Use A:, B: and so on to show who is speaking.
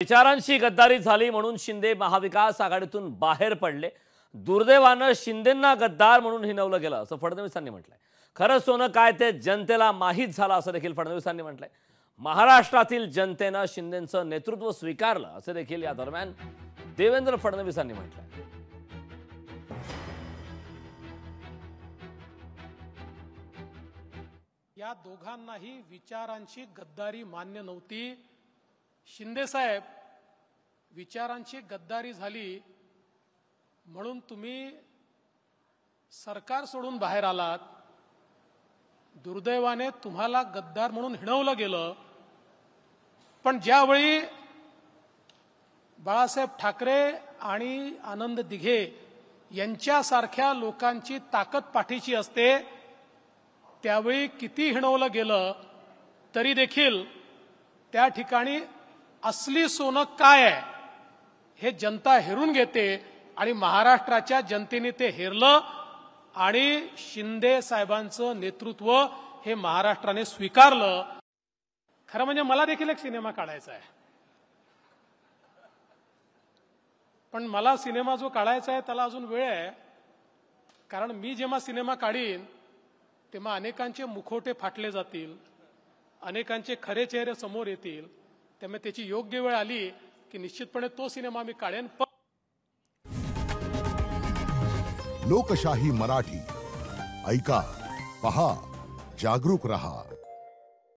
A: विचारांशी गद्दारी झाली म्हणून शिंदे महाविकास आघाडीतून बाहेर पडले दुर्दैवानं शिंदेंना गद्दार म्हणून हिनवलं गेलं असं फडणवीसांनी म्हटलंय खरं सोनं काय ते जनतेला माहीत झालं असं देखील फडणवीसांनी म्हटलंय महाराष्ट्रातील जनतेनं शिंदेचं नेतृत्व स्वीकारलं असं देखील या दरम्यान देवेंद्र फडणवीसांनी म्हटलंय
B: या दोघांनाही विचारांची गद्दारी मान्य नव्हती शिंदेसाहेब विचारांची गद्दारी झाली म्हणून तुम्ही सरकार सोडून बाहेर आलात दुर्दैवाने तुम्हाला गद्दार म्हणून हिणवलं गेलं पण ज्यावेळी बाळासाहेब ठाकरे आणि आनंद दिघे यांच्यासारख्या लोकांची ताकद पाठीची असते त्यावेळी किती हिणवलं गेलं तरी देखील त्या ठिकाणी असली सोनं काय आहे हे जनता हेरून घेते आणि महाराष्ट्राच्या जनतेने ते हेरलं आणि शिंदे साहेबांचं नेतृत्व हे महाराष्ट्राने स्वीकारलं खरं म्हणजे मला देखील एक सिनेमा काढायचा आहे पण मला सिनेमा जो काढायचा आहे त्याला अजून वेळ आहे कारण मी जेव्हा सिनेमा काढीन तेव्हा अनेकांचे मुखोटे फाटले जातील अनेकांचे खरे चेहरे समोर येतील त्यामुळे त्याची योग्य वेळ आली की निश्चितपणे तो सिनेमा मी काढेन
A: लोकशाही मराठी ऐका पहा जागरूक रहा